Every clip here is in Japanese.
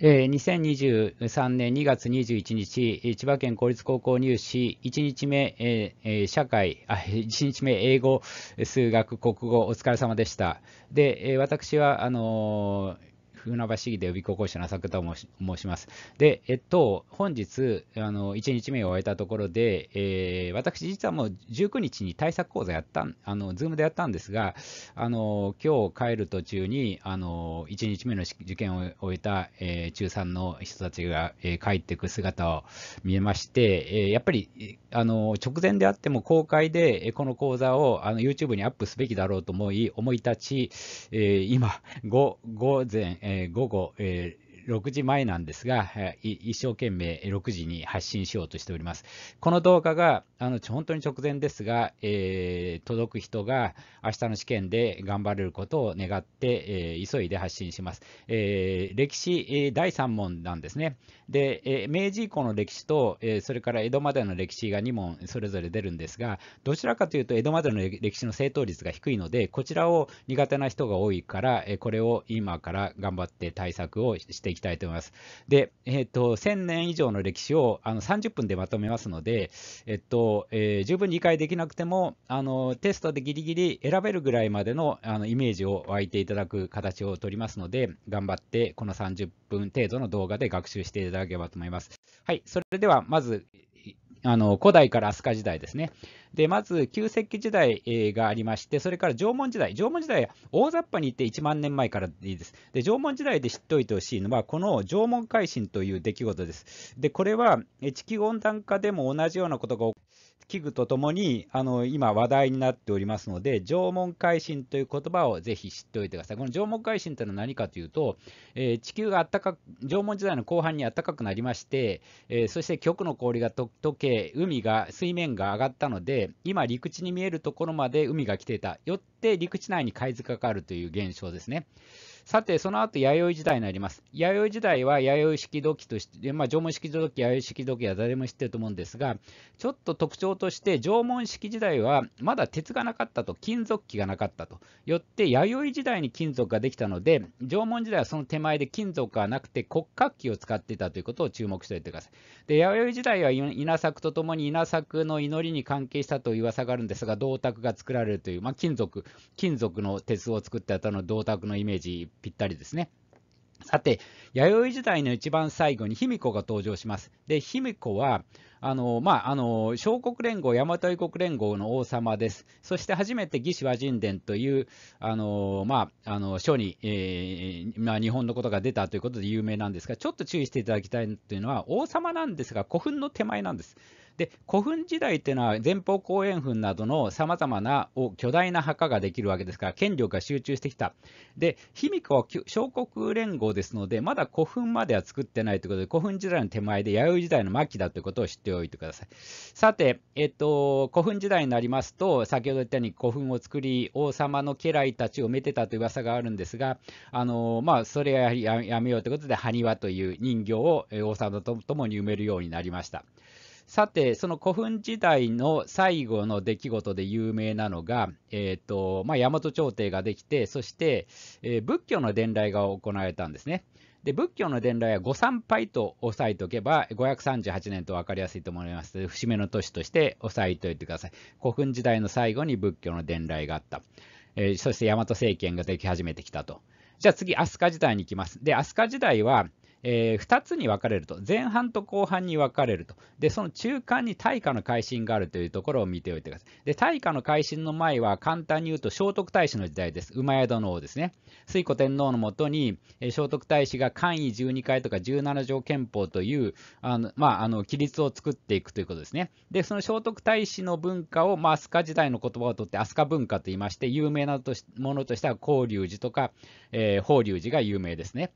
え2023年2月21日、千葉県公立高校入試1日目、え社会、あ1日目、英語、数学、国語、お疲れ様でした。で、え私は、あのー船橋市議で予備校生の浅久と申します。で、えっと、本日、あの1日目を終えたところで、えー、私、実はもう19日に対策講座やった、あの、ズームでやったんですが、あの、今日帰る途中に、あの、1日目の受験を終えた、えー、中3の人たちが、えー、帰っていく姿を見えまして、えー、やっぱり、あの、直前であっても公開で、この講座をあの YouTube にアップすべきだろうと思い、思い立ち、えー、今、午前、えーえー、午後、えー6時前なんですが、一生懸命6時に発信しようとしております。この動画があの本当に直前ですが、えー、届く人が明日の試験で頑張れることを願って、えー、急いで発信します。えー、歴史、第3問なんですね。で、えー、明治以降の歴史と、えー、それから江戸までの歴史が2問それぞれ出るんですが、どちらかというと江戸までの歴史の正答率が低いので、こちらを苦手な人が多いから、えー、これを今から頑張って対策をしていきたいと思います。で、えっ、と、1000年以上の歴史をあの30分でまとめますので、えっと、え十分理解できなくても、あの、テストでギリギリ選べるぐらいまでのあのイメージを湧いていただく形をとりますので、頑張ってこの30分程度の動画で学習していただただければと思います。はい、それではまず、あの古代から飛鳥時代ですね。で、まず旧石器時代、えがありまして、それから縄文時代。縄文時代大雑把に言って1万年前からでいいです。で、縄文時代で知っておいてほしいのは、この縄文海進という出来事です。で、これは地球温暖化でも同じようなことが起こる。器具とともにあの今話題になっておりますので、縄文海進という言葉をぜひ知っておいてください。この縄文海進というのは何かというと、えー、地球があったかく、縄文時代の後半にあったかくなりまして、えー、そして極の氷が溶け、海が、水面が上がったので、今陸地に見えるところまで海が来ていた。よって陸地内に海図がかかるという現象ですね。さて、その後、弥生時代になります。弥生時代は弥生式土器として、まあ、縄文式土器、弥生式土器は誰も知ってると思うんですが、ちょっと特徴として、縄文式時代はまだ鉄がなかったと、金属器がなかったと。よって、弥生時代に金属ができたので、縄文時代はその手前で金属がなくて骨格器を使っていたということを注目しておいてください。で、弥生時代は稲作とともに稲作の祈りに関係したという噂があるんですが、銅鐸が作られるという、まあ、金属、金属の鉄を作ってあったの銅鐸のイメージぴったりですね。さて、弥生時代の一番最後に卑弥呼が登場します。で、卑弥呼は、あの、まあ、あの、小国連合、大和国連合の王様です。そして初めて義志和人伝という、あの、まあ、あの、書に、えー、まあ、日本のことが出たということで有名なんですが、ちょっと注意していただきたいというのは、王様なんですが、古墳の手前なんです。で古墳時代っていうのは前方後円墳などのさまざまな巨大な墓ができるわけですから権力が集中してきた。で卑弥呼は小国連合ですのでまだ古墳までは作ってないということで古墳時代の手前で弥生時代の末期だということを知っておいてください。さて、えっと、古墳時代になりますと先ほど言ったように古墳を作り王様の家来たちを埋めてたという噂があるんですがあの、まあ、それはやめようということで埴輪という人形を王様とともに埋めるようになりました。さて、その古墳時代の最後の出来事で有名なのが、えーとまあ、大和朝廷ができて、そして、えー、仏教の伝来が行われたんですね。で仏教の伝来は御参拝と押さえておけば、538年と分かりやすいと思います。節目の年として押さえておいてください。古墳時代の最後に仏教の伝来があった。えー、そして大和政権ができ始めてきたと。じゃあ次、飛鳥時代に行きます。で、飛鳥時代は、えー、2つに分かれると前半と後半に分かれるとでその中間に大化の改新があるというところを見ておいてくださいで化の改新の前は簡単に言うと聖徳太子の時代です馬宿の王ですね推古天皇のもとに、えー、聖徳太子が簡易12階とか17条憲法というあの、まあ、あの規律を作っていくということですねでその聖徳太子の文化を、まあ、飛鳥時代の言葉をとって飛鳥文化と言いまして有名なものとしては法隆寺とか、えー、法隆寺が有名ですね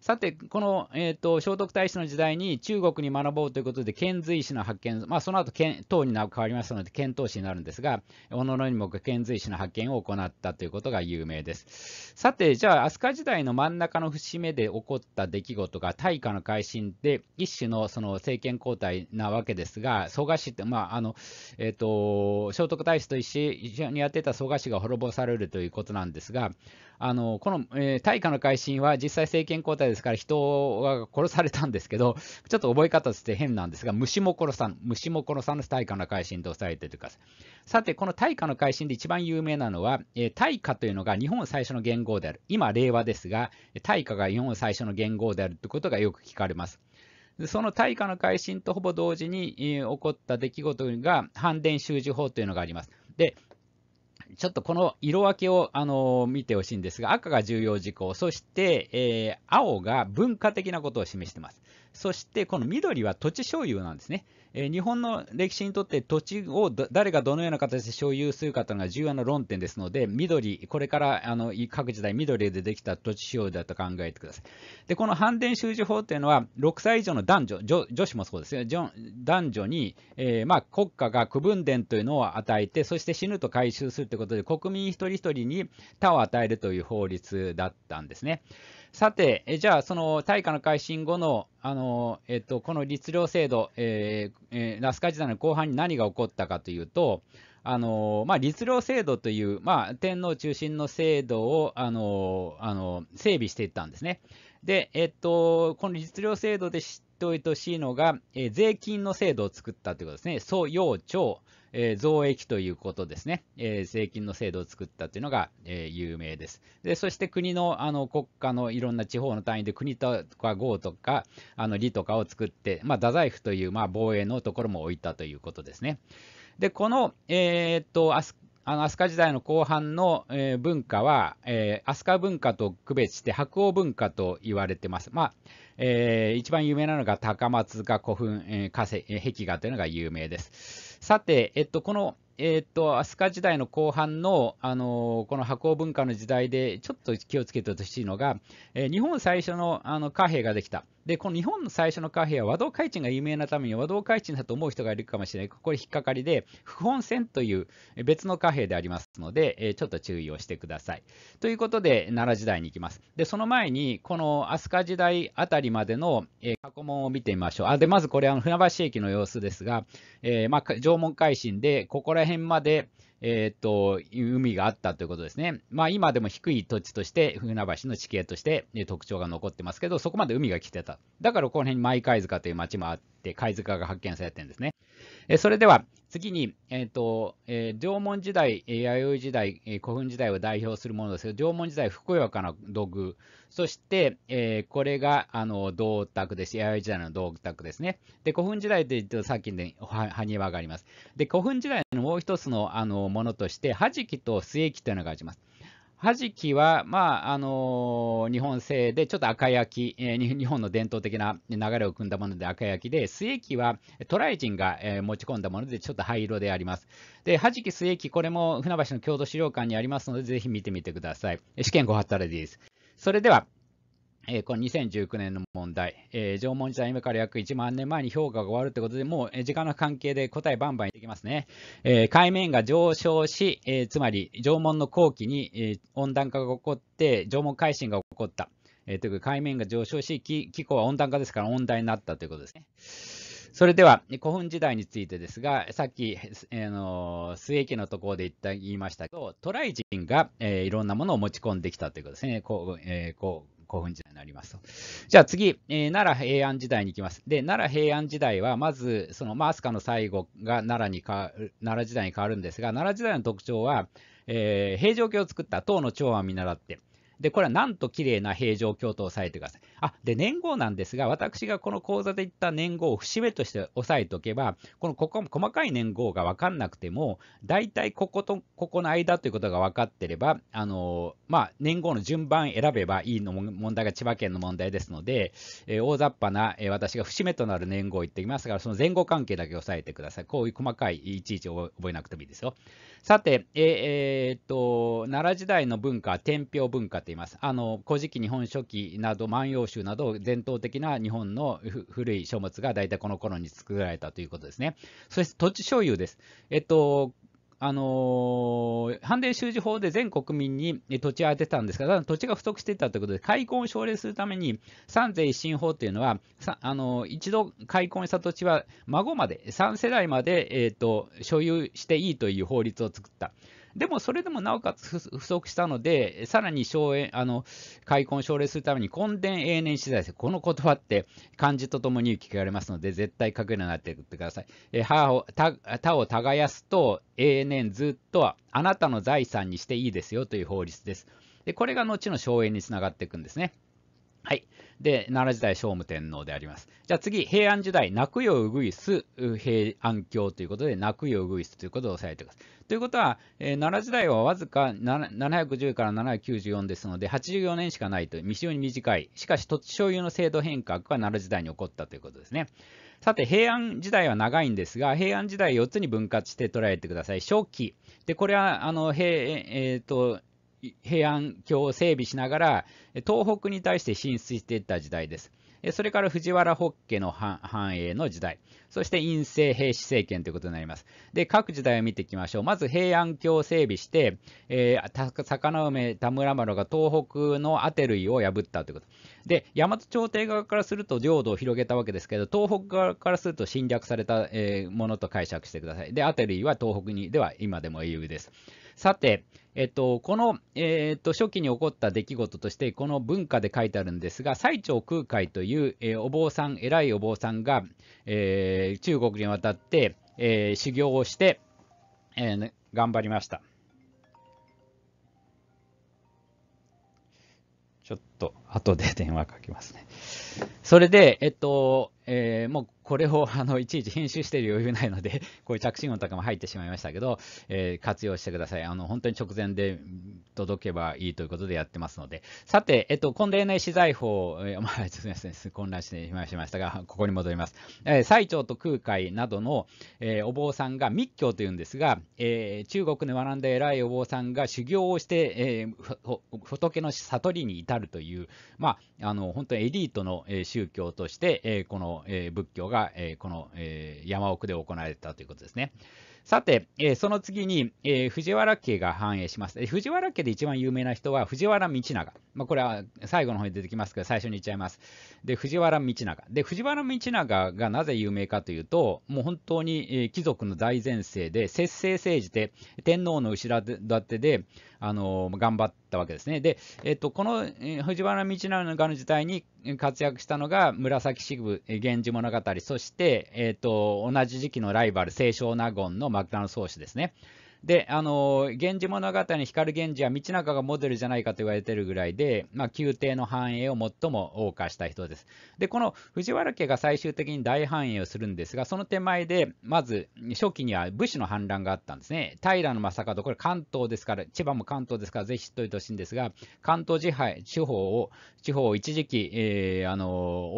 さて、この、えーと、聖徳太子の時代に中国に学ぼうということで、遣隋使の発見、まあ、その後唐に変わりますので、遣唐使になるんですが、おののにも遣隋使の発見を行ったということが有名です。さて、じゃあ、飛鳥時代の真ん中の節目で起こった出来事が、大化の改新で、一種のその政権交代なわけですが、蘇我氏って、まああのえーと、と聖徳太子と一緒にやってた蘇我氏が滅ぼされるということなんですが、あのこの、えー、大化の改新は実際政権交代ですから人は殺されたんですけど、ちょっと覚え方として変なんですが、虫も殺さん、虫も殺さぬ大化の改新とされているかさて、この大化の改新で一番有名なのは、えー、大化というのが日本最初の元号である。今、令和ですが、大化が日本最初の元号であるということがよく聞かれます。その大化の改新とほぼ同時に、え起こった出来事が反伝習字法というのがあります。で、ちょっとこの色分けを、あの見てほしいんですが、赤が重要事項、そして、えー、青が文化的なことを示してます。そしてこの緑は土地所有なんですね。えー、日本の歴史にとって土地を誰がどのような形で所有するかというのが重要な論点ですので、緑、これからあの各時代、緑でできた土地使用だと考えてください。で、この反転収受法というのは、6歳以上の男女、女女子もそうですよ、男女に、えー、まあ、国家が区分田というのを与えて、そして死ぬと回収するということで、国民一人一人に他を与えるという法律だったんですね。さて、えじゃあ、その大化の改新後のあの、えっと、この律令制度、えーえー、ラスカ時代の後半に何が起こったかというと、あのまあ、律令制度という、まあ、天皇中心の制度をあのあの整備していったんですね。で、えっと、この律令制度で知ておいてほしいのが、えー、税金の制度を作ったということですね。蘇要徴、えー、増益ということですね、えー、税金の制度を作ったというのが、えー、有名です。で、そして国のあの国家のいろんな地方の単位で国とか豪とか、あの利とかを作って、まあ、太宰府という、まあ、防衛のところも置いたということですね。で、この、えー、っと、あの飛鳥時代の後半の、えー、文化は、えー、飛鳥文化と区別して白鸚文化と言われてます。まあえー、一番有名なのが高松が古墳、えー、壁画というのが有名です。さて、えっと、このえー、っと飛鳥時代の後半の、あのこの箱文化の時代でちょっと気をつけてほしいのが、えー、日本最初のあの貨幣ができた。で、この日本の最初の貨幣は和道開珎が有名なために和道開珎だと思う人がいるかもしれない。これ引っかかりで、不本線という別の貨幣でありますので、えー、ちょっと注意をしてください。ということで、奈良時代に行きます。で、その前に、この飛鳥時代あたりまでの、え過去問を見てみましょう。あで、まずこれ、は船橋駅の様子ですが、えまあ、縄文海進で、ここら辺辺まで、えー、っと、海があったということですね。まあ今でも低い土地として、船橋の地形として特徴が残ってますけど、そこまで海が来てた。だからこの辺に舞貝塚という町もあって、貝塚が発見されてるんですね。えそれでは、次に、えーとえー、縄文時代、弥生時代、えー、古墳時代を代表するものですけど、縄文時代、ふくよかな土偶、そして、えー、これがあの銅卓です、弥生時代の銅卓ですね。で、古墳時代で言うと、さっきの埴輪があります。で、古墳時代のもう一つのあのものとして、はじきと末木というのがあります。はじきは、まああのー、日本製でちょっと赤焼き、えー、日本の伝統的な流れを組んだもので赤焼きで、末期は渡来人が、えー、持ち込んだものでちょっと灰色であります。で、はじき末期、これも船橋の郷土資料館にありますので、ぜひ見てみてください。試験ご発たです。それでは、えー、この2019年の問題、えー、縄文時代、今から約1万年前に氷河が終わるということで、もう時間の関係で答えバンバンいってきますね。えー、海面が上昇し、えつまり縄文の後期に、え温暖化が起こって、縄文海進が起こった。えというか、海面が上昇し気、気候は温暖化ですから温暖になったということですね。それでは古墳時代についてですが、さっき、えー、の末期のところで言った言いましたけど、渡来人が、えー、いろんなものを持ち込んできたということですね、こうえー、こう興奮時になりますと。じゃあ次、えー、奈良平安時代に行きます。で、奈良平安時代は、まず、その、まあ、飛鳥の最後が奈良にか奈良時代に変わるんですが、奈良時代の特徴は、えー、平城京を作った唐の長安を見習って、で、これはなんと綺麗な平城京と押さえてください。あで年号なんですが、私がこの講座で言った年号を節目として押さえておけば、このここ細かい年号が分かんなくても、大体こことここの間ということが分かってれば、あのまあ、年号の順番選べばいいの問題が千葉県の問題ですので、えー、大雑把な、えー、私が節目となる年号を言っていますが、その前後関係だけ押さえてください。こういう細かいいちいち覚えなくてもいいですよ。さて、えー、っと奈良時代の文化、天平文化と言います。あの古事記、日本書紀など、万葉集など伝統的な日本の古い書物が大体この頃に作られたということですね。そして土地所有です。えっとあのー、反米収支法で全国民に土地を当てたんですが、土地が不足していたということで、開墾を奨励するために、三税一新法というのは、あのー、一度開墾した土地は孫まで、3世代まで、えーと所有していいという法律を作った。でもそれでもなおかつ不足したので、さらに省エあの開墾奨励するために根伝永年資材です。この言葉って漢字とともに聞かれますので、絶対書くようになってください。え歯を他を耕すと永年ずっとあなたの財産にしていいですよという法律です。でこれが後の省エにつながっていくんですね。はい。で、奈良時代聖武天皇であります。じゃあ次、平安時代、泣くようぐいす平安京ということで、泣くようぐいすということを押さえています。ということは、えー、奈良時代はわずか710から794ですので、84年しかないという、非常に短い。しかし、土地所有の制度変革が奈良時代に起こったということですね。さて、平安時代は長いんですが、平安時代4つに分割して捉えてください。初期。で、これは、あの、平、えっ、ー、と、平安京を整備しながら東北に対して進出していった時代です。それから藤原北家の繁栄の時代、そして陰性平氏政権ということになります。で、各時代を見ていきましょう。まず平安京を整備して、えー、魚梅田村丸が東北のアテルイを破ったということ。で、大和朝廷側からすると領土を広げたわけですけど、東北側からすると侵略された、えー、ものと解釈してください。で、アテイは東北にでは今でも英雄です。さて、えっと、この、えっと、初期に起こった出来事として、この文化で書いてあるんですが、最澄空海という、えー、お坊さん、偉いお坊さんが、えー、中国に渡って、えー、修行をして、えー、頑張りました。ちょっと後で電話かけますね。それで、えっと、えー、もうこれをあのいちいち編集してる余裕ないので、こういう着信音とかも入ってしまいましたけど、えー、活用してください。あの本当に直前で届けばいいということでやってますので。さて、えっと、婚礼内資材法、えー、まあ、すみません、混乱してしまいましたが、ここに戻ります。えー、最長と空海などの、えー、お坊さんが密教というんですが、えー、中国で学んだ偉いお坊さんが修行をして、えー、仏の悟りに至るという、まあ、あの本当にエリートの宗教として、えー、この、え仏教がが、えー、この、えー、山奥で行われたということですね。さて、えー、その次に、え藤原家が繁栄します。え藤原家で一番有名な人は藤原道長。まあ、これは最後の方に出てきますけど、最初に言っちゃいます。で、藤原道長。で、藤原道長がなぜ有名かというと、もう本当に、え貴族の大前世で、節制政治で、天皇の後ろ盾で、あの頑張ったわけですね。で、えっと、この、藤原道長の時代に活躍したのが紫式部「源氏物語」そして、えっと、同じ時期のライバル清少納言の幕田の宗主ですね。で、あのー、源氏物語に光源氏は道中がモデルじゃないかと言われてるぐらいで、まあ、宮廷の繁栄を最も謳歌した人です。で、この藤原家が最終的に大繁栄をするんですが、その手前で、まず初期には武士の反乱があったんですね。平将門、これ関東ですから、千葉も関東ですから、ぜひ知っておいてほしいんですが、関東地配地方を、地方を一時期、えー、あのー、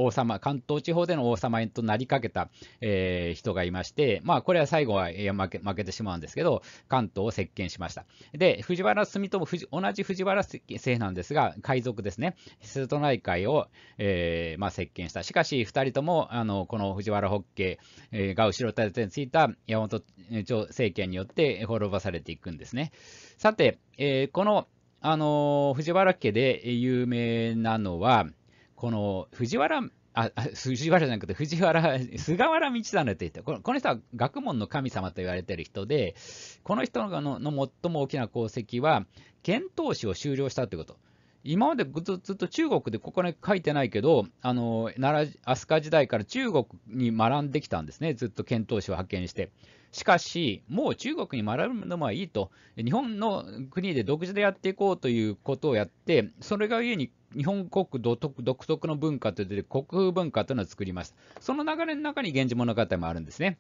王様、関東地方での王様となりかけた、えー、人がいまして、まあ、これは最後は負け負けてしまうんですけど、関東を席巻しました。で、藤原住友、同じ藤原姓なんですが、海賊ですね、瀬戸内海を、えー、まあ、席巻した。しかし、2人ともあのこの藤原ホッケー、が後ろ盾についた山本政権によって滅ぼされていくんですね。さて、えー、この、あの藤原家で有名なのは、この藤原あ藤原じゃなくて藤原、菅原道真って言ってこの、この人は学問の神様と言われてる人で、この人のの最も大きな功績は、遣唐使を修了したということ。今までずっと中国でここに書いてないけど、あの奈良飛鳥時代から中国に学んできたんですね、ずっと遣唐使を派遣して。しかし、もう中国に学ぶのはいいと、日本の国で独自でやっていこうということをやって、それが故に日本国独特の文化と出て国風文化というのを作りましたその流れの中に「源氏物語」もあるんですね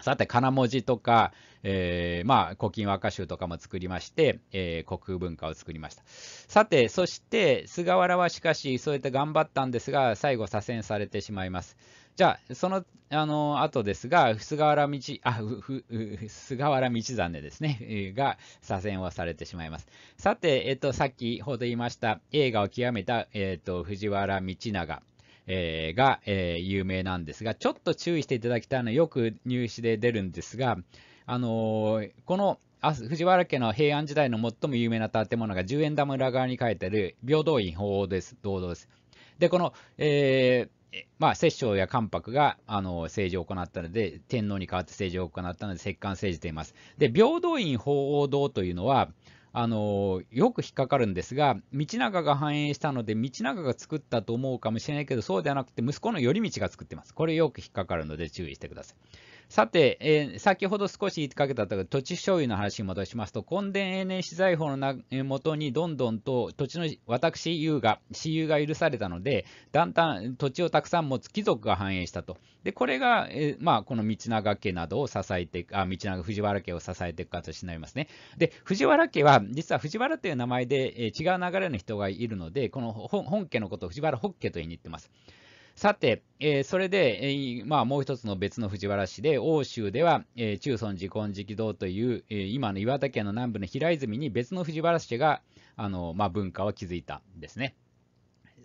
さて、金文字とか、えー、まあ、古今和歌集とかも作りまして、えー、国風文化を作りました。さて、そして、菅原はしかし、そうやって頑張ったんですが、最後左遷されてしまいます。じゃあ、その、あの、後ですが、菅原道、あ、ふ、ふ、菅原道真ですね、が左遷をされてしまいます。さて、えっと、きほど言いました、映画を極めた、えっと、藤原道長。えー、が、えー、有名なんですが、ちょっと注意していただきたいのは、よく入試で出るんですが、あのー、この藤原家の平安時代の最も有名な建物が十円玉裏側に書いてある平等院鳳凰です。堂々です。で、この、えーまあ、摂政や関白があの政治を行ったので、天皇に代わって政治を行ったので、摂関政治と言います。で、平等院法王堂というのは、あのよく引っかかるんですが、道長が繁栄したので、道長が作ったと思うかもしれないけど、そうではなくて、息子の頼道が作ってます。これよく引っかかるので注意してください。さて、えー、先ほど少し言いかけたところ、土地所有の話に戻しますと、根田永年資材法のもとにどんどんと土地の私有が、私有が許されたので、だんだん土地をたくさん持つ貴族が繁栄したと。で、これが、えー、まあ、この道長家などを支えてあ、道長藤原家を支えていく形になりますね。で、藤原家は、実は藤原という名前で、えー、違う流れの人がいるので、この本家のことを藤原北家と言いに行ってます。さて、えー、それで、えー、まあ、もう一つの別の藤原氏で、欧州では、えー、中尊寺金色堂という、えー、今の岩手県の南部の平泉に別の藤原氏が、あのまあ、文化を築いたんですね。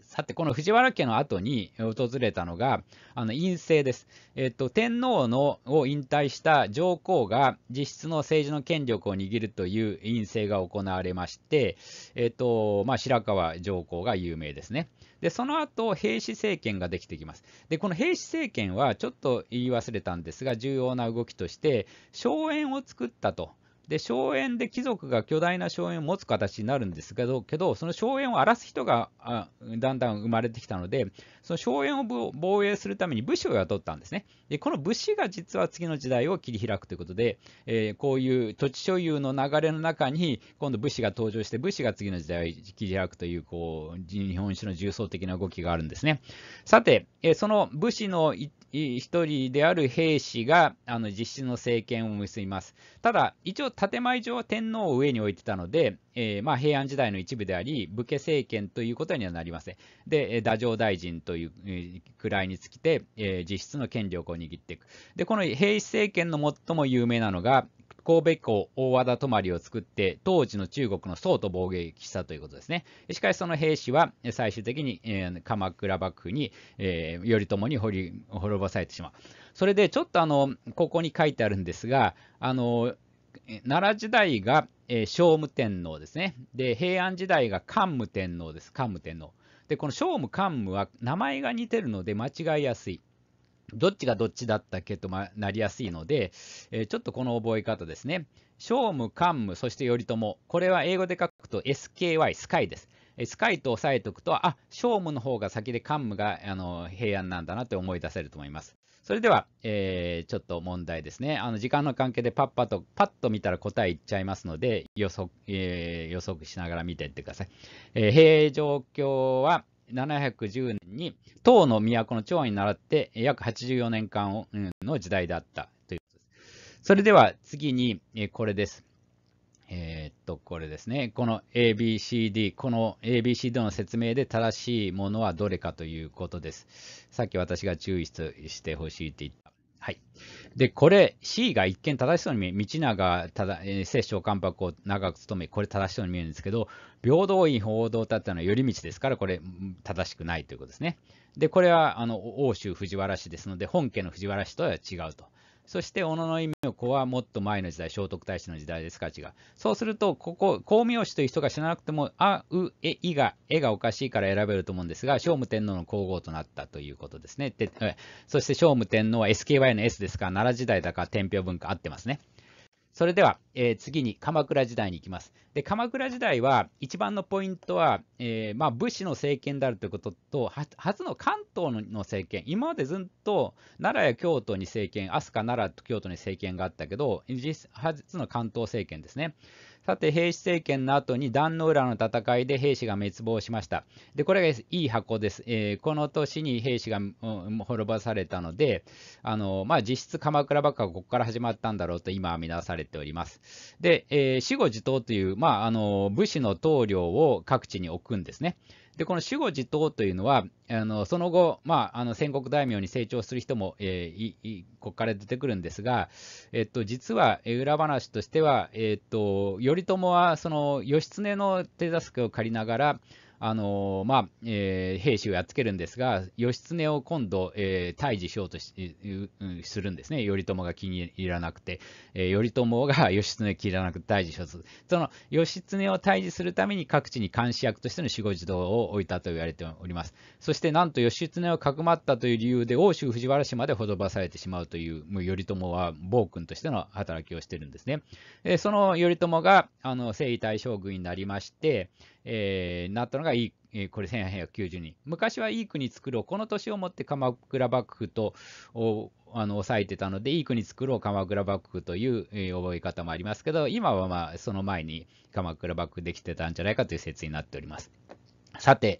さて、この藤原家の後に訪れたのが、あの、陰性です。えっ、と、天皇のを引退した上皇が実質の政治の権力を握るという陰性が行われまして、えっ、と、まあ、白河上皇が有名ですね。で、その後、平氏政権ができてきます。で、この平氏政権は、ちょっと言い忘れたんですが、重要な動きとして、荘園を作ったと。で、荘園で貴族が巨大な荘園を持つ形になるんですけど、けどその荘園を荒らす人があだんだん生まれてきたので、その荘園を防衛するために武士を雇ったんですね。で、この武士が実は次の時代を切り開くということで、えー、こういう土地所有の流れの中に、今度武士が登場して、武士が次の時代を切り開くという、こう、日本史の重層的な動きがあるんですね。さて、えー、その武士の一一人である兵士があの実質の政権を結びます。ただ、一応、建前上は天皇を上に置いてたので、えー、まあ、平安時代の一部であり、武家政権ということにはなりません。で、太政大臣という位につきて、えー、実質の権力を握っていく。で、この平氏政権の最も有名なのが、神戸港大和田泊を作って、当時の中国の宋と貿易したということですね。しかしその兵士は最終的に、えー、鎌倉幕府に、えー、頼朝に滅ぼされてしまう。それでちょっとあの、ここに書いてあるんですが、あの、奈良時代が、えー、聖武天皇ですね。で、平安時代が桓武天皇です。桓武天皇。で、この聖武桓武は名前が似てるので間違いやすい。どっちがどっちだったっけとなりやすいので、えちょっとこの覚え方ですね。聖武、桓武、そして頼朝。これは英語で書くと SKY、スカイです。スカイと押さえておくと、あ、聖武の方が先で桓武があの平安なんだなって思い出せると思います。それでは、えー、ちょっと問題ですね。あの時間の関係でパッパと、パッと見たら答えいっちゃいますので、予測、えー、予測しながら見ていってください。えー、平状況は、710年に、唐の都の長安に倣って、約84年間の時代だったということです。それでは次に、これです。えー、っと、これですね。この ABCD、この ABCD の説明で正しいものはどれかということです。さっき私が注意してほしいって言ったはい。で、これ、C が一見正しそうに見え、道長ただ、えー、聖を長く務め、これ正しそうに見えるんですけど、平等院報道だったのは寄り道ですから、これ正しくないということですね。で、これは、あの、欧州藤原氏ですので、本家の藤原氏とは違うと。そして小野の意味子はもっと前の時代、聖徳太子の時代です、か違う。そうすると、ここ、光明師という人が知らなくても、あ、う、え、いが、絵がおかしいから選べると思うんですが、聖武天皇の皇后となったということですね。でそして聖武天皇は SKY の S ですから、奈良時代だから天平文化合ってますね。それでは、えー、次に鎌倉時代に行きます。で鎌倉時代は一番のポイントは、えー、まあ、武士の政権であるということと初の関東の政権今までずっと奈良や京都に政権飛鳥奈良と京都に政権があったけど初の関東政権ですね。さて、平氏政権の後に壇の浦の戦いで平氏が滅亡しました。で、これがいい箱です。えー、この年に平氏が、滅ぼされたので、あのまあ、実質鎌倉幕府はここから始まったんだろうと今は見なされております。で、えー、死後自党という、まあ、あの武士の棟梁を各地に置くんですね。で、この守護自党というのは、あのその後、まあ、あの戦国大名に成長する人も、えー、ここから出てくるんですが、えっと、実は裏話としては、えっと、頼朝はその義経の手助けを借りながら、あのまあえー、兵士をやっつけるんですが、義経を今度、えー、退治しようとし、うん、するんですね、頼朝が気に入らなくて、えー、頼朝が 義経を入らなくて退治しようとする、その義経を退治するために各地に監視役としての守護児童を置いたと言われております。そしてなんと義経をかくまったという理由で、奥州藤原氏までほどばされてしまうという、もう頼朝は暴君としての働きをしているんですね。えその頼朝があの征夷大将軍になりまして、えー、なったのがいい、えー、これ1892年。昔はいい国作ろう。この年をもって鎌倉幕府とをあの抑えてたので、いい国作ろう鎌倉幕府という、えー、覚え方もありますけど、今はまあその前に鎌倉幕府できてたんじゃないかという説になっております。さて、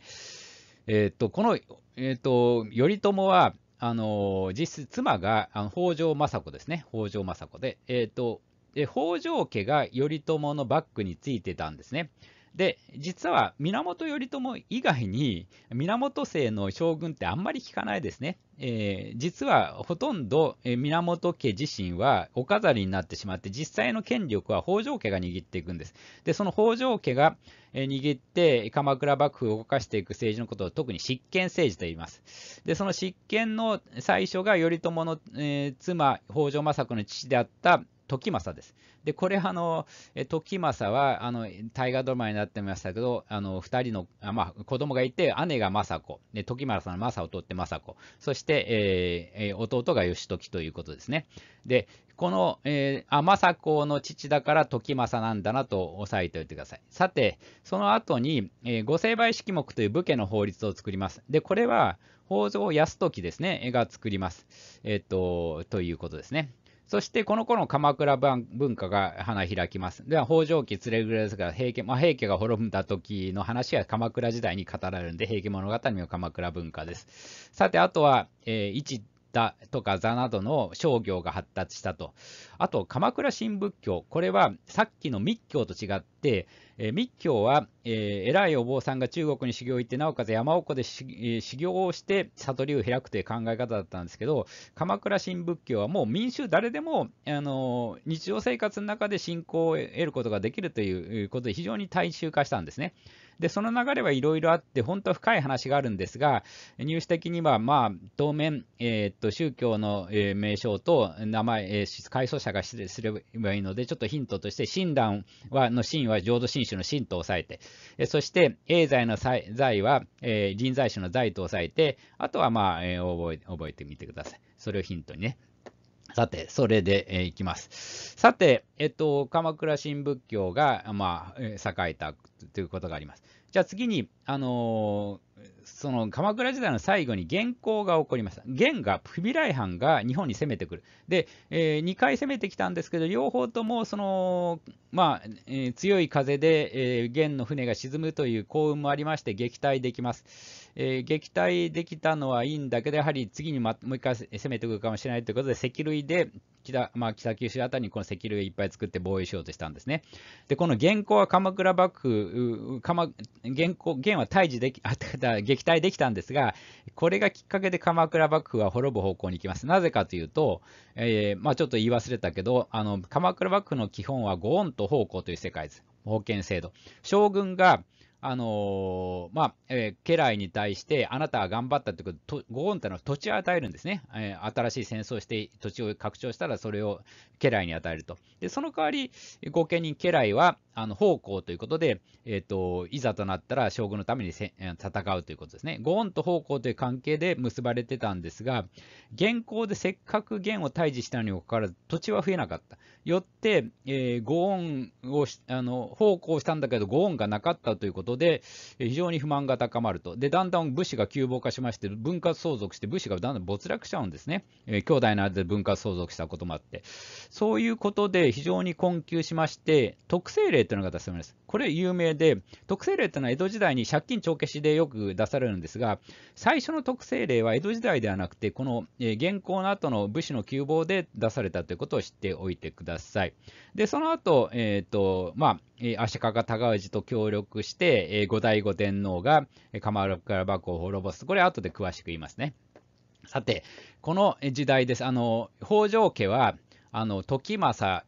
えっ、ー、とこの、えっ、ー、と頼朝は、あの実質妻があの北条政子ですね、北条政子で、えっとえ、北条家が頼朝のバッグについてたんですね。で実は源頼朝以外に源姓の将軍ってあんまり聞かないですね。えー、実はほとんど源家自身はお飾りになってしまって実際の権力は北条家が握っていくんです。でその北条家が握って鎌倉幕府を動かしていく政治のことを特に執権政治と言います。でその執権の最初が頼朝の、えー、妻北条政子の父であった時政です。で、これ、あの、時政は、あの、大河ドラマになってましたけど、あの、二人の、あまあ、子供がいて、姉が政子、で時政の政を取って政子、そして、えー、弟が義時ということですね。で、この、えー、あ、政子の父だから時政なんだなと押さえておいてください。さて、その後に、えー、御成敗式目という武家の法律を作ります。で、これは、北条泰時ですね、が作ります。えっ、ー、と、ということですね。そしてこの頃の鎌倉文化が花開きます。では北条記連れぐらいですが平家、まあ、平家が滅んだ時の話は鎌倉時代に語られるんで平家物語の鎌倉文化です。さてあとは、えー、だとか座などの商業が発達したと。あと、鎌倉新仏教。これはさっきの密教と違って、え密教は、えー、偉いお坊さんが中国に修行行って、なおかつ山奥で、えー、修行をして悟りを開くという考え方だったんですけど、鎌倉新仏教はもう民衆誰でも、あのー、日常生活の中で信仰を得ることができるということで非常に大衆化したんですね。で、その流れはいろいろあって、本当は深い話があるんですが、入試的には、まあ、当面、えー、っと宗教の、名称と名前、えー、回想者がすればいいので、ちょっとヒントとして、親鸞はの真は浄土真宗の真と抑えて、えそして、永在の在は、え臨済宗の在と抑えて、あとは、まあえ覚え覚えてみてください。それをヒントにね。さて、それで、えー、いきます。さて、えっと、鎌倉新仏教が、まあ、栄えたということがあります。じゃあ次に、あのー、その鎌倉時代の最後に元寇が起こります。元が、フビライ藩が日本に攻めてくる。で、えー、2回攻めてきたんですけど、両方ともその、まあえー、強い風で、え元の船が沈むという幸運もありまして、撃退できます。えー、撃退できたのはいいんだけど、やはり次に、ま、もう一回攻めてくるかもしれないということで、石類で北,、まあ、北九州辺りにこの石類をいっぱい作って防衛しようとしたんですね。で、この原稿は鎌倉幕府、鎌元寇元は退治できあ撃退できたんですが、これがきっかけで鎌倉幕府は滅ぶ方向に行きます。なぜかというと、えー、まあ、ちょっと言い忘れたけど、あの鎌倉幕府の基本は御恩と奉公という世界です。封建制度。将軍があのー、まあ、えー、家来に対してあなたは頑張ったということご恩ってのは土地を与えるんですね、えー、新しい戦争をして土地を拡張したらそれを家来に与えると。で、その代わり、御家人家来はあの奉公ということで、えーと、いざとなったら将軍のために戦うということですね。ご恩と奉公という関係で結ばれてたんですが、現行でせっかく元を退治したにもかかわらず土地は増えなかった。よって、えー、5音をあの奉公したんだけど5音がなかったということで、非常に不満が高まると。で、だんだん武士が窮乏化しまして、分割相続して武士がだんだん没落しちゃうんですね。えー、兄弟の間で分割相続したこともあって。そういうことで非常に困窮しまして、特性例というのが出されます。これ有名で、特性例というのは江戸時代に借金帳消しでよく出されるんですが、最初の特性例は江戸時代ではなくて、この、えー、現行の後の武士の窮乏で出されたということを知っておいてください。ださい。で、その後、えっ、ー、と、まあ、足利尊氏と協力して、えー、後醍醐天皇が鎌倉幕府を滅ぼす。これ後で詳しく言いますね。さて、この時代です。あの、北条家は、あの、時政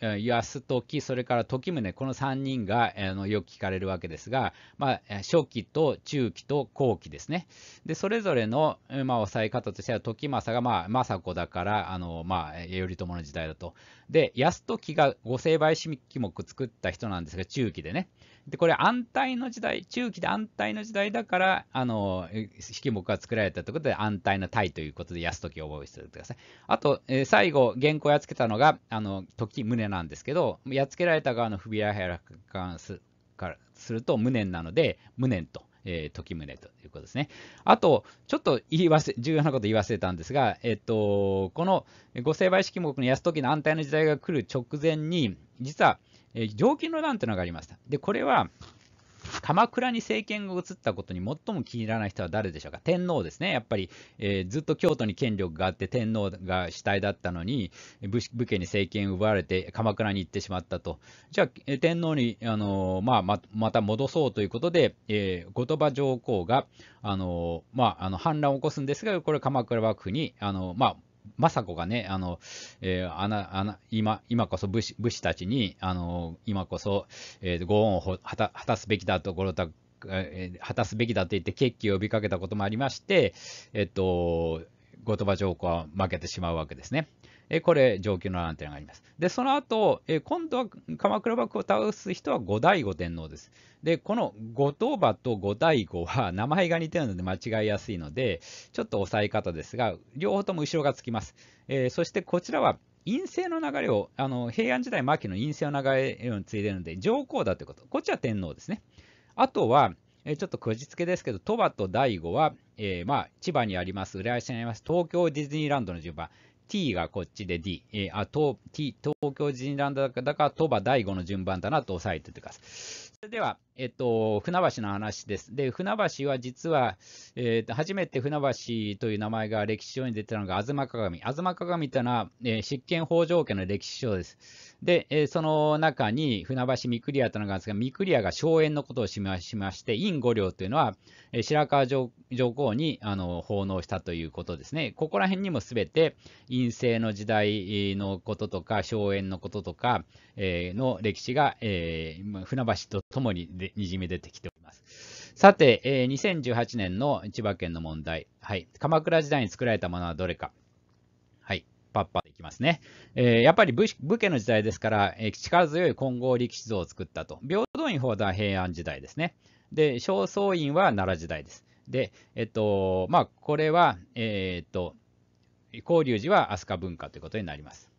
安時、それから時宗、この3人が、のよく聞かれるわけですが、まあ、初期と中期と後期ですね。で、それぞれの、まあ、抑え方としては、時政が、まあ、政子だから、あの、まあ、頼朝の時代だと。で、安時が御成敗式目作った人なんですが、中期でね。で、これ安泰の時代、中期で安泰の時代だから、あの、式目が作られたということで、安泰の泰ということで、泰時を覚えておいてください。あと、えー、最後、原稿をやっつけたのが、あの、時宗なんですけど、やっつけられた側のフビラヘラからすると無念なので、無念と。えー、時宗ということですね。あと、ちょっと言い忘れ重要なこと言い忘れたんですが、えっと、この御成敗式目の泰時の安泰の時代が来る直前に、実はえー、上の乱というのがありました。で、これは、鎌倉に政権が移ったことに最も気に入らない人は誰でしょうか天皇ですね。やっぱり、えー、ずっと京都に権力があって天皇が主体だったのに武武家に政権を奪われて鎌倉に行ってしまったと。じゃあ天皇に、あのー、まあ、ままた戻そうということで、えー、後鳥羽上皇が、あのー、まあ、あの反乱を起こすんですがこれ鎌倉幕府に、あのまあ政子がね、あの、えー、あな、あな、今、今こそ武士、武士たちに、あの、今こそ、えー、ご恩を果た果たすべきだところだ、えー、果たすべきだと言って決起を呼びかけたこともありまして、えっと、後鳥羽上皇は負けてしまうわけですね。えこれ上級のアンがあります。で、その後、え今度は鎌倉幕府を倒す人は後醍醐天皇です。で、この後鳥羽と後醍醐は名前が似てるので間違いやすいので、ちょっと押さえ方ですが、両方とも後ろがつきます。えー、そしてこちらは陰性の流れを、あの平安時代末期の陰性の流れを継いでるので、上皇だということ。こっちは天皇ですね。あとは、えちょっとくじつけですけど、鳥羽と醍醐は、えー、まあ、千葉にあります、浦安市にあります、東京ディズニーランドの順番、t がこっちで D、えー、あ、と、t、東京ディズニーランドだから、鳥羽第五の順番だなと押さえててください。それでは、えっと、船橋の話です。で、船橋は実は、えー、初めて船橋という名前が歴史上に出てたのが、東鏡。東妻鏡というのは、えー、執権北条家の歴史書です。で、えー、その中に船橋御厨というのがあるんですが、御厨が荘園のことを示しまして、陰御領というのは、えー、白河上皇にあの奉納したということですね。ここら辺にもすべて、陰性の時代のこととか、荘園のこととか、えー、の歴史が、えー、船橋とともににじみ出てきております。さて、えー、2018年の千葉県の問題、はい、鎌倉時代に作られたものはどれか。パッパでいきますね。えー、やっぱり武武家の時代ですから、えー、力強い金剛力士像を作ったと。平等院法は平安時代ですね。で、正倉院は奈良時代です。で、えっと、まあ、これは、えー、っと、法隆寺は飛鳥文化ということになります。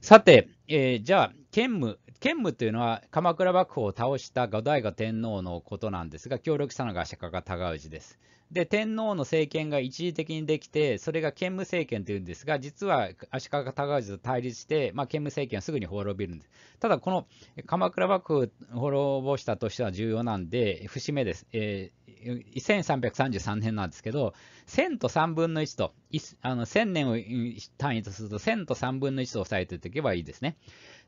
さて、えー、じゃあ、兼務兼務というのは鎌倉幕府を倒した後醍醐天皇のことなんですが協力したのが釈迦尊氏です。で天皇の政権が一時的にできてそれが兼務政権というんですが実は足利尊氏と対立して、まあ、務政権はすぐに滅びるんですただこの鎌倉幕府を滅ぼしたとしては重要なんで節目です、えー1333年なんですけど、1000と3分の1と、あの1000年を単位とすると1000と3分の1と押さえておけばいいですね。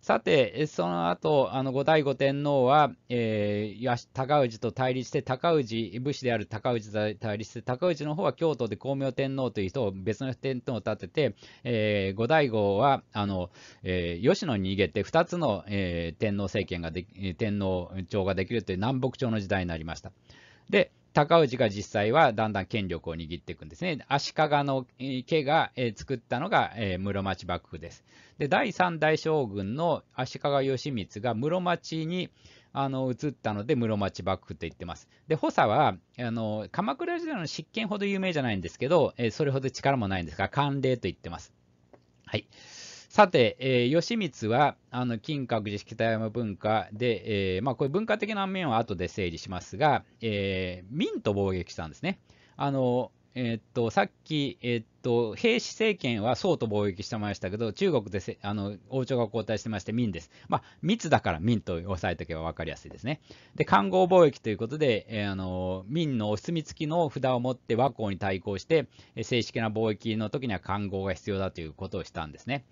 さて、その後、あの後醍醐天皇は、えー、高氏と対立して、高氏、武士である高氏と対立して、高氏の方は京都で光明天皇という人を別の天皇を立てて、えー、後醍醐はあの、えー、吉野に逃げて2つの、えー、天皇政権がで、天皇朝ができるという南北朝の時代になりました。で、高氏が実際はだんだん権力を握っていくんですね。足利の家が作ったのが室町幕府です。で第3代将軍の足利義満が室町にあの移ったので室町幕府と言ってます。で補佐はあの鎌倉時代の執権ほど有名じゃないんですけど、えそれほど力もないんですが慣例と言ってます。はいさて、えー、吉光は、あの、金閣寺式田山文化で、えー、まあ、これ文化的な面は後で整理しますが、えー、明と貿易したんですね。あの、えー、っと、さっき、えー、っと、平氏政権は宋と貿易してましたけど、中国でせあの王朝が交代してまして、民です。まあ、密だから民と押さえておけば分かりやすいですね。で、官合貿易ということで、えー、あの民のお墨付きの札を持って倭寇に対抗して、正式な貿易の時には官合が必要だということをしたんですね。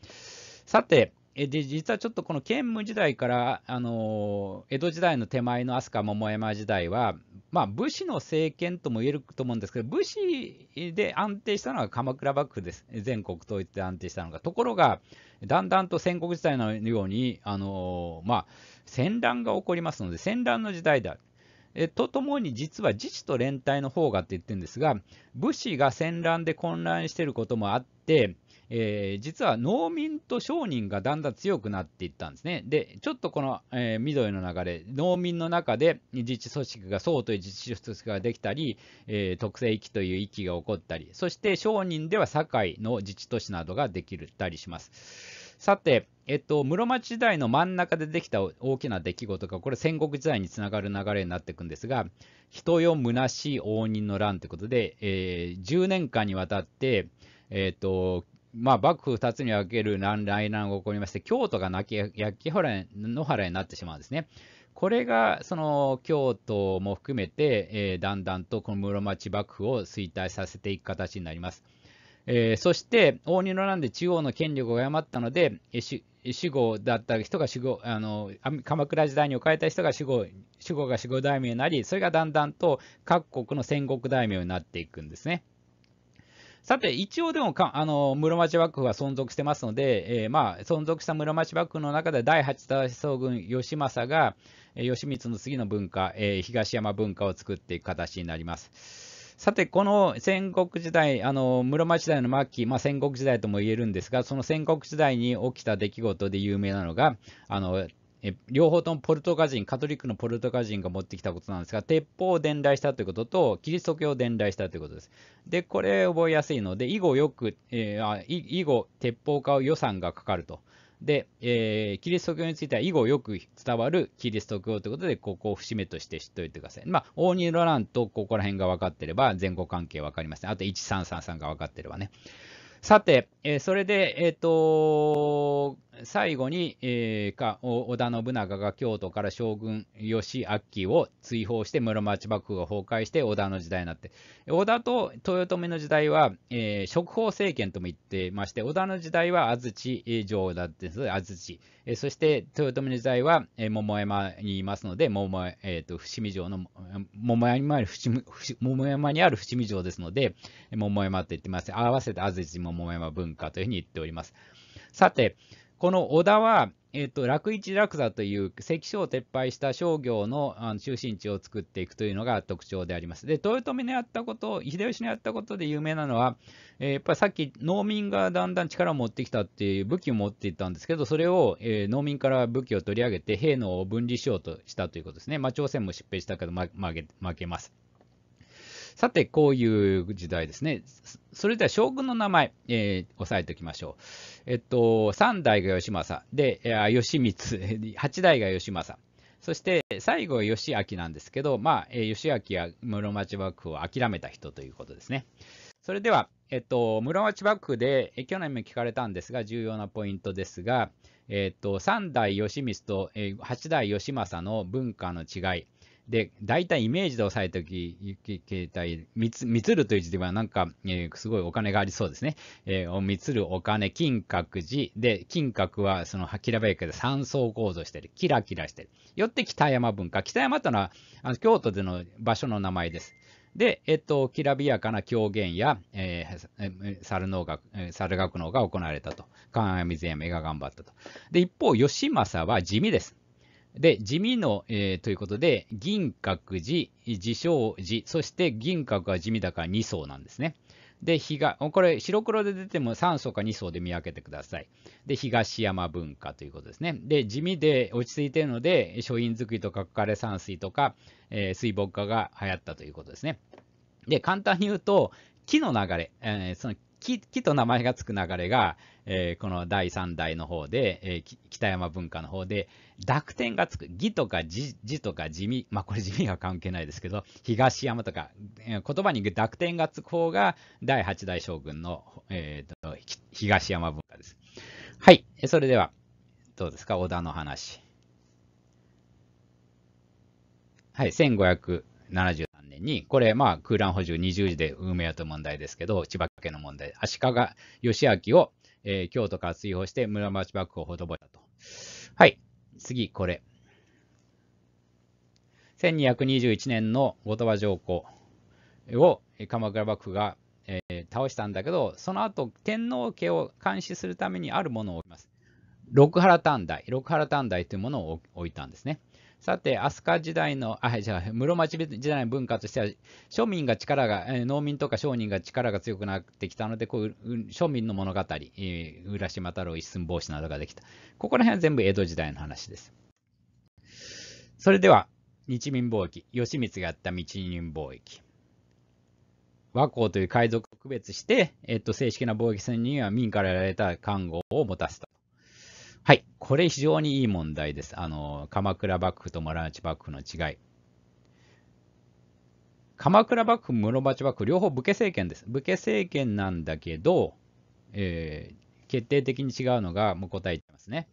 さて、えで実はちょっとこの建武時代から、あの江戸時代の手前の飛鳥桃山時代は、まあ、武士の政権とも言えると思うんですけど武士で安定したのが鎌倉幕府です全国統一で安定したのがところがだんだんと戦国時代のように、あのまあ、戦乱が起こりますので戦乱の時代だえとともに実は自治と連帯の方がって言ってるんですが武士が戦乱で混乱していることもあってえー、実は農民と商人がだんだん強くなっていったんですね。で、ちょっとこの、えー、緑の流れ、農民の中で自治組織が、宋という自治組織ができたり、えー、特性域という域が起こったり、そして商人では堺の自治都市などができたりします。さて、えっと、室町時代の真ん中でできた大きな出来事が、これ戦国時代につながる流れになっていくんですが、人よ虚しい応仁の乱ということで、えー、10年間にわたって、えーとまあ、幕府2つに分ける乱来乱が起こりまして、京都が焼き野原になってしまうんですね。これがその京都も含めて、えー、だんだんとこの室町幕府を衰退させていく形になります。えー、そして応仁の乱で中央の権力を誤ったので、守護だった人が守護あの鎌倉時代に置かれた人が守護主語が守護大名になりそれがだんだんと各国の戦国大名になっていくんですね。さて、一応でもかあの室町幕府は存続してますので、えー、まあ、存続した室町幕府の中で第8代将軍義政が、えー、義満の次の文化、えー、東山文化を作っていく形になります。さて、この戦国時代、あの室町時代の末期、まあ、戦国時代とも言えるんですが、その戦国時代に起きた出来事で有名なのが、あのえ両方ともポルトガ人、カトリックのポルトガ人が持ってきたことなんですが、鉄砲を伝来したということと、キリスト教を伝来したということです。で、これ覚えやすいので、以後よく、えー、あ以後、鉄砲買う予算がかかると。で、えー、キリスト教については以後よく伝わるキリスト教ということで、ここを節目として知っておいてください。まあ、大ニロランとここら辺が分かってれば、前後関係分かりますね。あと、1333が分かってればね。さて、えー、それで、えっ、ー、と最後に、えー、織田信長が京都から将軍義明を追放して室町幕府が崩壊して織田の時代になって織田と豊臣の時代は、えー、職法政権とも言ってまして織田の時代は安土城だったんです安土、えー、そして豊臣の時代は、えー、桃山にいますので桃、えーと、と伏見城の桃山に伏桃山にある伏見城ですので桃山と言ってます合わせて安土桃山文化というふうに言っておりますさてこの織田は、えっと、楽市楽座という関所を撤廃した商業のあの中心地を作っていくというのが特徴であります。で、豊臣のやったこと、秀吉のやったことで有名なのは、えー、やっぱりさっき農民がだんだん力を持ってきたっていう武器を持っていったんですけど、それを、えー、農民から武器を取り上げて兵能を分離しようとしたということですね。まあ、朝鮮も失敗したけど、ま、負け負けます。さて、こういう時代ですね。それでは将軍の名前、えー、押さえておきましょう。えっと、3代が義政、で、義満、8 代が義政。そして最後は義明なんですけど、まあ、義明は室町幕府を諦めた人ということですね。それでは、えっと、室町幕府で、去年も聞かれたんですが、重要なポイントですが、えっと、3代義満と8代義政の文化の違い、で、大体イメージで押さえておき、携帯、みつ、みつるという字ではなんか、えー、すごいお金がありそうですね。えー、みつるお金、金閣寺。で、金閣はそのらべやかで三層構造してる。キラキラしてる。よって北山文化。北山というのはあの京都での場所の名前です。で、えっと、きらびやかな狂言や、えー、猿能楽、猿楽能が行われたと。関上水山が頑張ったと。で、一方、義政は地味です。で、地味の、えー、ということで、銀閣寺、自称寺、そして銀閣は地味だから2層なんですね。で、が、これ白黒で出ても3層か2層で見分けてください。で、東山文化ということですね。で、地味で落ち着いているので、書院作りとか枯れ山水とか、えー、水墨画が流行ったということですね。で、簡単に言うと、木の流れ、えー、その木と名前が付く流れが、えー、この第3代の方で、えー、北山文化の方で、濁点が付く、義とか字とか地味、まあこれ地味は関係ないですけど、東山とか、えー、言葉に濁点が付く方が第8代将軍の、えーと東山文化です。はい、それでは、どうですか、織田の話。はい、1570に、これ、まあ、空欄補充20時で埋めようと問題ですけど、千葉県の問題、足利義明を、えー、京都から追放して村町幕府を滅ぼしたと。はい、次、これ。1221年の後鳥羽上皇を鎌倉幕府が、えー、倒したんだけど、その後天皇家を監視するためにあるものを置きます。六原短大、六原短大というものを置いたんですね。さて、飛鳥時代の、あ、じゃあ、室町時代の文化としては、庶民が力が、農民とか商人が力が強くなってきたので、こう庶民の物語、え浦島太郎一寸法師などができた。ここら辺は全部江戸時代の話です。それでは、日民貿易、義満がやった日人貿易。和光という海賊を区別して、えっと、正式な貿易船には民からやられた看護を持たせた。はい、これ非常にいい問題です。あの鎌倉幕府と室町幕府の違い。鎌倉幕府、室町幕府、両方武家政権です。武家政権なんだけど、えー、決定的に違うのが、もう答えてますね。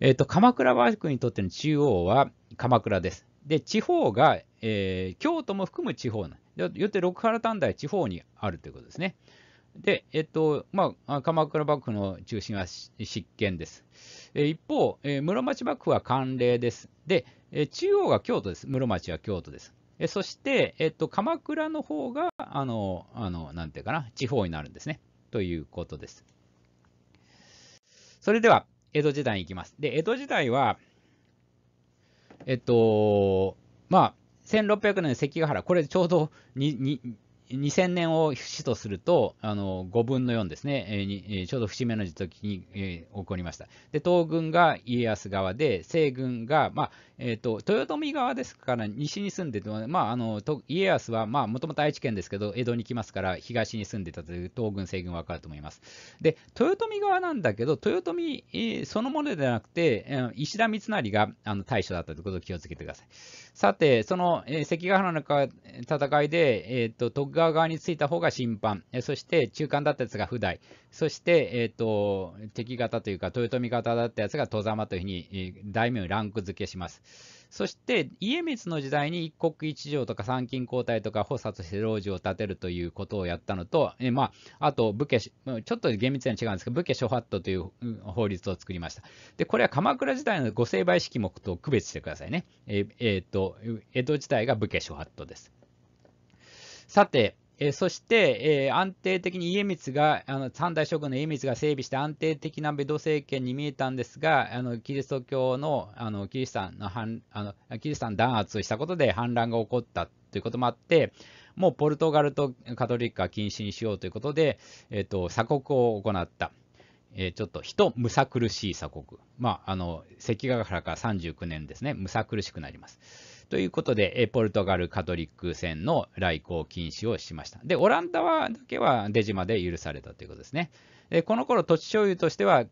えっ、ー、と、鎌倉幕府にとっての中央は鎌倉です。で、地方が、えー、京都も含む地方なで。よって六原短大地方にあるということですね。で、えっと、まあ、鎌倉幕府の中心は執権です。え一方、え室町幕府は官例です。で、え中央が京都です。室町は京都です。えそして、えっと、鎌倉の方が、あの、あの、なんていうかな、地方になるんですね。ということです。それでは、江戸時代に行きます。で、江戸時代は、えっと、まあ、1600年関ヶ原、これちょうどにに2000年を死とすると、あの5分の4ですね、えー、ちょうど節目の時に、えー、起こりました。で、東軍が家康側で、西軍が、まあえーと、と豊臣側ですから西に住んでて、まあ、あの家康はもともと愛知県ですけど、江戸に来ますから東に住んでたという東軍、西軍分かると思います。で、豊臣側なんだけど、豊臣、えー、そのものではなくて、えー、石田三成があの大将だったということを気をつけてください。さて、その、えー、関ヶ原の戦いで、えーと、徳川側についた方が審判、えー、そして中間だったやつが普代、そして、えーと、敵方というか豊臣方だったやつが外様というふうに、えー、大名にランク付けします。そして家光の時代に一国一城とか参勤交代とか補佐として老寺を建てるということをやったのと、えまあ、あと武家、ちょっと厳密には違うんですけど、武家諸法度という法律を作りました。で、これは鎌倉時代の御成敗式目と区別してくださいね。えっ、えー、と、江戸時代が武家諸法度です。さて、えー、そして、えー、安定的に家光があの三代将軍の家光が整備して安定的なベド政権に見えたんですがあのキリスト教のあのキリシタンの反あのキリ弾圧をしたことで反乱が起こったということもあってもうポルトガルとカトリックは禁止にしようということで、えーと鎖国を行った。えー、ちょっと人むさ苦しい鎖国、まあ、あの関ヶ原から39年ですね、むさ苦しくなります。ということで、ポルトガルカトリック船の来航禁止をしました。で、オランダはだけは出島で許されたということですね。でこの頃土地所有としては、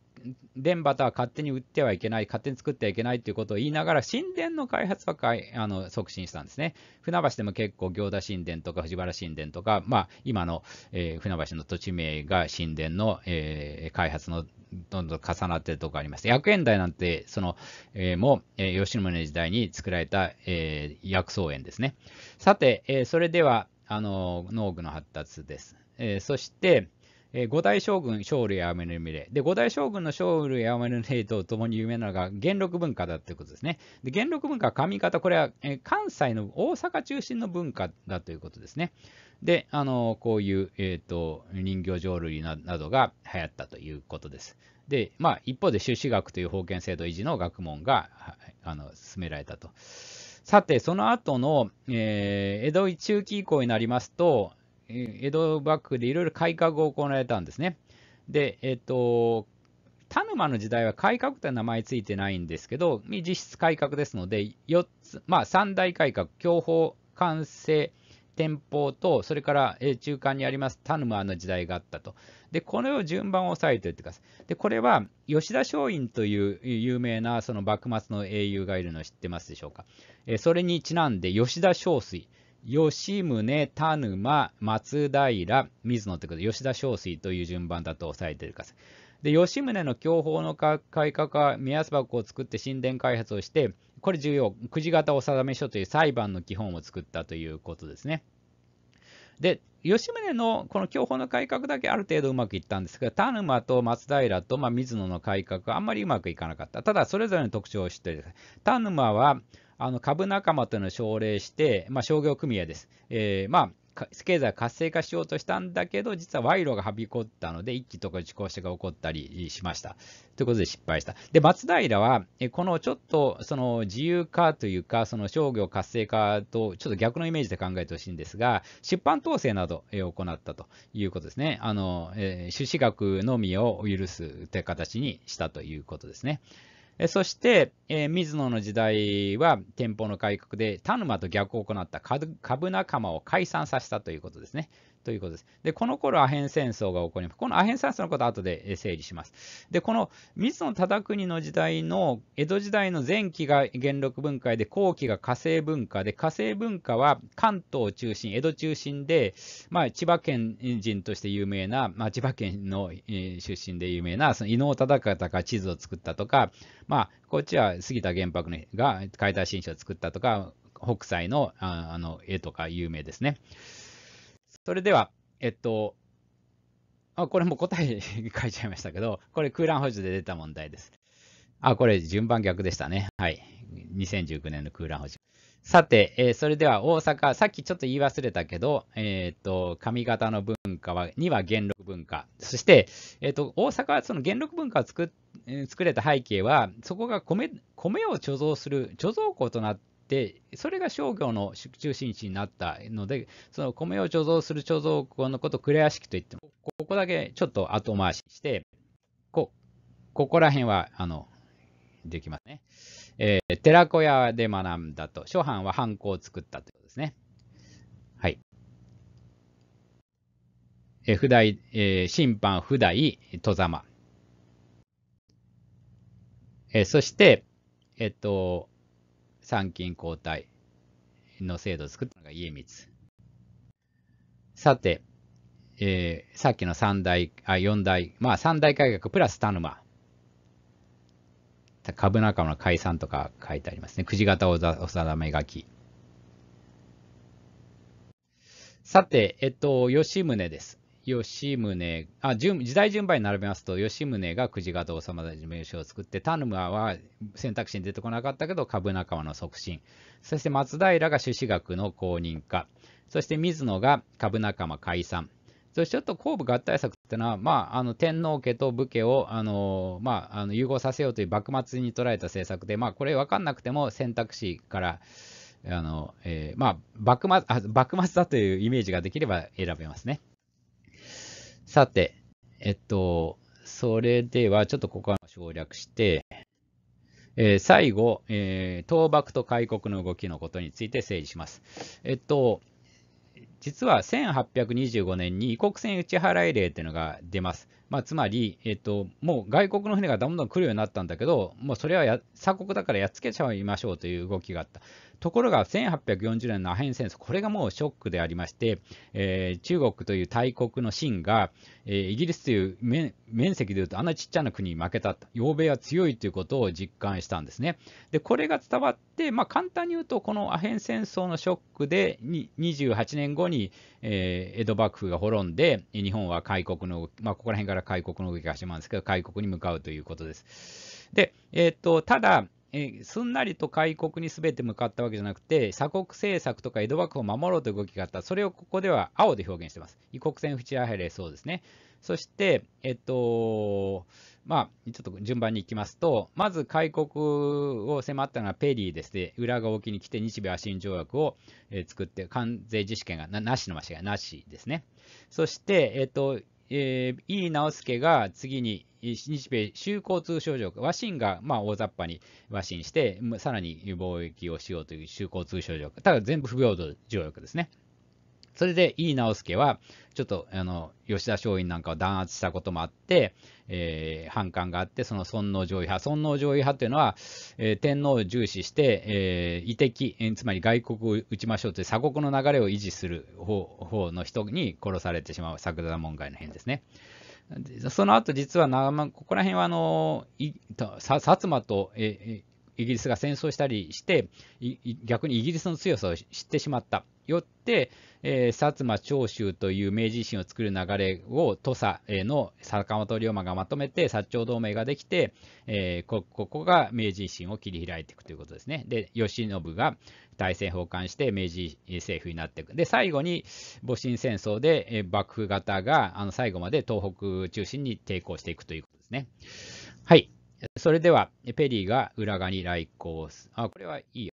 電波とは勝手に売ってはいけない、勝手に作ってはいけないということを言いながら、神殿の開発はあの促進したんですね。船橋でも結構、行田神殿とか藤原神殿とか、まあ、今の、えー、船橋の土地名が神殿の、えー、開発のどんどん重なってるところがあります。薬園台なんて、その、えー、も、え吉宗時代に作られた、えー、薬草園ですね。さて、えー、それでは、あの、農具の発達です。えー、そして、えー、五代将軍、勝利やめのみれ。で、五代将軍の勝利やめのみれと共に有名なのが元禄文化だということですね。で、元禄文化、上方、これは、えー、関西の大阪中心の文化だということですね。で、あのー、こういう、えっ、と、人形浄瑠璃などが流行ったということです。で、まあ、一方で修士学という封建制度維持の学問が、あの、進められたと。さて、その後の、えー、江戸中期以降になりますと、江戸幕府でいろいろ改革を行われたんですね。で、えっと、田沼の時代は改革という名前ついてないんですけど、実質改革ですので、4つ、まあ、三大改革、享保、完成、天保と、それから中間にあります田沼の時代があったと。で、これを順番を押さえておいてください。で、これは吉田松陰という有名なその幕末の英雄がいるのを知ってますでしょうか。それにちなんで、吉田松水。吉宗、田沼、松平、水野ってことで、吉田小水という順番だと押さえてるかで、吉宗の享保の改革は、目安箱を作って神殿開発をして、これ重要、くじ型お定め書という裁判の基本を作ったということですね。で、吉宗のこの享保の改革だけある程度うまくいったんですが、田沼と松平と、まあ、水野の改革はあんまりうまくいかなかった。ただ、それぞれの特徴を知っている。田沼は、あの株仲間との奨励して、まあ、商業組合です。えー、まあ経済活性化しようとしたんだけど、実は賄賂がはびこったので、一気とか事故死が起こったりしました。ということで失敗した。で、松平は、このちょっとその自由化というか、その商業活性化とちょっと逆のイメージで考えてほしいんですが、出版統制などを行ったということですね。あの、え出資額のみを許すという形にしたということですね。そして、えー、水野の時代は店舗の改革で田沼と逆を行った株仲間を解散させたということですね。ということです。で、この頃アヘン戦争が起こります。このアヘン戦争のことは後で整理します。で、この水野忠国の時代の江戸時代の前期が元禄文化で後期が火星文化で、火星文化は関東中心、江戸中心で、まあ、千葉県人として有名な、まあ、千葉県の、出身で有名なその伊能忠敬が地図を作ったとか、まあ、こっちは杉田玄白が解体新書を作ったとか、北斎のあの絵とか有名ですね。それでは、えっと、あこれも答え 書いちゃいましたけど、これ空欄補持で出た問題です。あ、これ順番逆でしたね。はい。2019年の空欄補持。さて、えー、それでは大阪、さっきちょっと言い忘れたけど、えー、と、上方の文化はには元禄文化。そして、えー、と、大阪はその元禄文化を作作れた背景は、そこが米米を貯蔵する貯蔵庫となって、それが商業の中心地になったので、その米を貯蔵する貯蔵庫のことを呉屋敷といって、も、ここだけちょっと後回しして、こここら辺はあのできますね。えー、寺子屋で学んだと、諸藩は藩校を作ったということですね。はい。えー、普代、えー、審判、普代、戸様。えー、そして、えっと、参勤交代の制度を作ったのが家光。さて、えー、さっきの三大、あ、四大、まあ三大改革プラス田沼。株仲間の解散とか書いてありますね。くじ型お定め書き。さて、えっと、吉宗です。吉宗あ順時代順番に並べますと吉宗が久慈方王様たちの名称を作って田沼は選択肢に出てこなかったけど株仲間の促進そして松平が朱子学の公認化そして水野が株仲間解散そしてちょっと公部合体策ってのは、まあ、あの天皇家と武家をあの、まあ、あの融合させようという幕末に捉えた政策で、まあ、これ分かんなくても選択肢からあの、えー、まあ、幕末あ幕末だというイメージができれば選べますね。さて、えっと、それではちょっとここは省略して、えー、最後、えー、倒幕と開国の動きのことについて整理します。えっと、実は1825年に異国船打払令というのが出ます。まあ、つまり、えっと、もう外国の船がどんどん来るようになったんだけど、もうそれは鎖国だからやっつけちゃいましょうという動きがあった。ところが1840年のアヘン戦争、これがもうショックでありまして、えー、中国という大国の秦が、えー、イギリスという面積でいうと、あんなちっちゃな国に負けた、欧米は強いということを実感したんですね。で、これが伝わって、まあ、簡単に言うと、このアヘン戦争のショックで、28年後に、えー、江戸幕府が滅んで、日本は開国の、まあ、ここら辺から開国の動きが始まるんですけど、開国に向かうということです。で、えー、っと、ただ、えすんなりと開国に全て向かったわけじゃなくて、鎖国政策とか江戸幕府を守ろうという動きがあった。それをここでは青で表現してます。異国船淵あはれそうですね。そして、えっと、まあ、ちょっと順番に行きますと、まず開国を迫ったのはペリーですね。裏側沖に来て日米和親条約を、え作って、関税自主権がなしの間違いなしですね。そして、えっと、えー、井伊直弼が次に日米修好通商条約、和親がまあ大雑把に和親して、さらに貿易をしようという修好通商条約、ただ全部不平等条約ですね。それで井伊直弼は、ちょっとあの吉田松陰なんかを弾圧したこともあって、えー、反感があって、その尊皇攘夷派、尊皇攘夷派というのは、えー、天皇を重視して、えー、異敵、えー、つまり外国を打ちましょうという鎖国の流れを維持する方方の人に殺されてしまう、桜田門外の変ですね。その後実は、ここら辺はあの薩摩とイギリスが戦争したりして、逆にイギリスの強さを知ってしまった。よって、えー、薩摩長州という明治維新を作る流れを土佐への坂本龍馬がまとめて薩長同盟ができて、えー、ここが明治維新を切り開いていくということですね。で、慶喜が大政奉還して明治政府になっていく。で、最後に戊辰戦争で、幕府型があの最後まで東北中心に抵抗していくということですね。はい。それでは、ペリーが浦賀に来航す。あ、これはいいや。